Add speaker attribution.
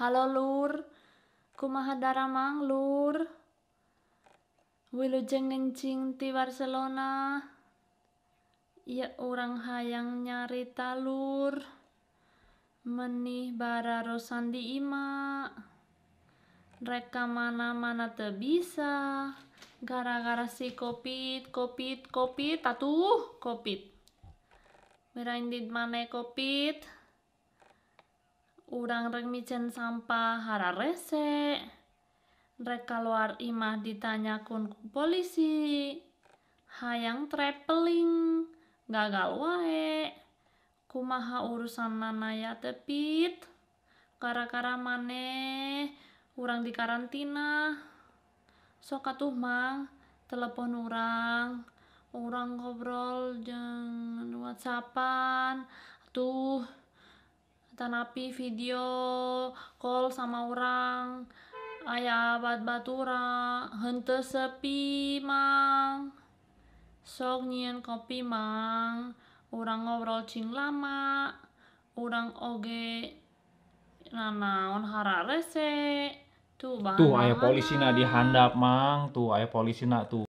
Speaker 1: Halo Lur. Kumaha daramang Lur? Wilujeng ngencing ti Barcelona. Ya orang hayang nyarita Lur. Menih rosan di ima. Reka mana-mana te bisa. Gara-gara si kopit, kopit, kopit, tatuh, kopit. merindid mana kopit. Urang rek micen sampah hara rese. Rek keluar imah ditanyakun ku polisi. Hayang traveling, gagal wae. Kumaha urusan nanaya tepit. Kara-kara mane urang di karantina. sokatuh mang, telepon urang. Orang ngobrol jangan whatsappan. Tuh, tanapi video call sama orang ayah bat batura hente sepi mang sok nyian kopi mang orang ngobrol cing lama orang oge nanaon
Speaker 2: harare se tuh tuh ayah polisi nak
Speaker 1: dihandap mang tuh ayah polisi nak tuh